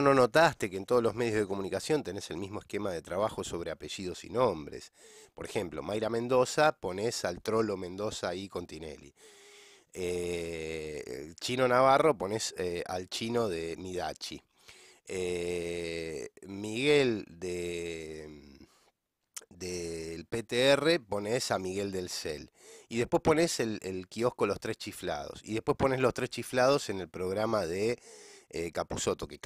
no notaste que en todos los medios de comunicación tenés el mismo esquema de trabajo sobre apellidos y nombres. Por ejemplo, Mayra Mendoza, ponés al trolo Mendoza y Continelli Tinelli. Eh, chino Navarro, ponés eh, al chino de Midachi. Eh, Miguel de del PTR pones a Miguel del Cel. Y después pones el, el, kiosco Los Tres Chiflados. Y después pones Los Tres Chiflados en el programa de eh, que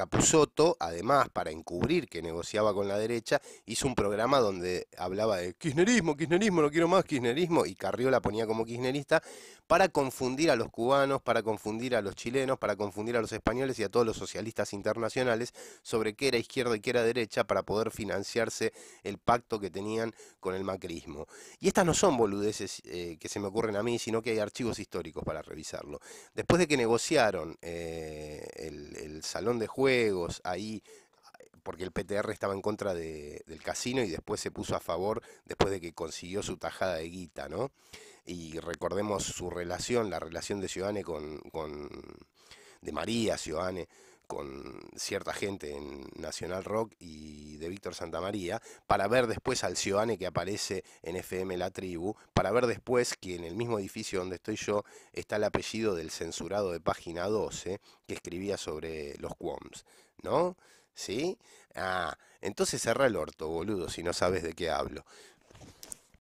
Capusoto, además, para encubrir que negociaba con la derecha, hizo un programa donde hablaba de kirchnerismo, kirchnerismo, no quiero más kirchnerismo, y Carrió la ponía como kirchnerista, para confundir a los cubanos, para confundir a los chilenos, para confundir a los españoles y a todos los socialistas internacionales sobre qué era izquierda y qué era derecha para poder financiarse el pacto que tenían con el macrismo. Y estas no son boludeces eh, que se me ocurren a mí, sino que hay archivos históricos para revisarlo. Después de que negociaron... Eh, salón de juegos, ahí porque el PTR estaba en contra del casino y después se puso a favor después de que consiguió su tajada de guita, ¿no? Y recordemos su relación, la relación de Ciudadane con, con de María Ciudadane con cierta gente en Nacional Rock y de Víctor Santamaría, para ver después al Cioane que aparece en FM La Tribu, para ver después que en el mismo edificio donde estoy yo está el apellido del censurado de página 12 que escribía sobre los QOMS, ¿no? ¿Sí? Ah, entonces cerra el orto, boludo, si no sabes de qué hablo.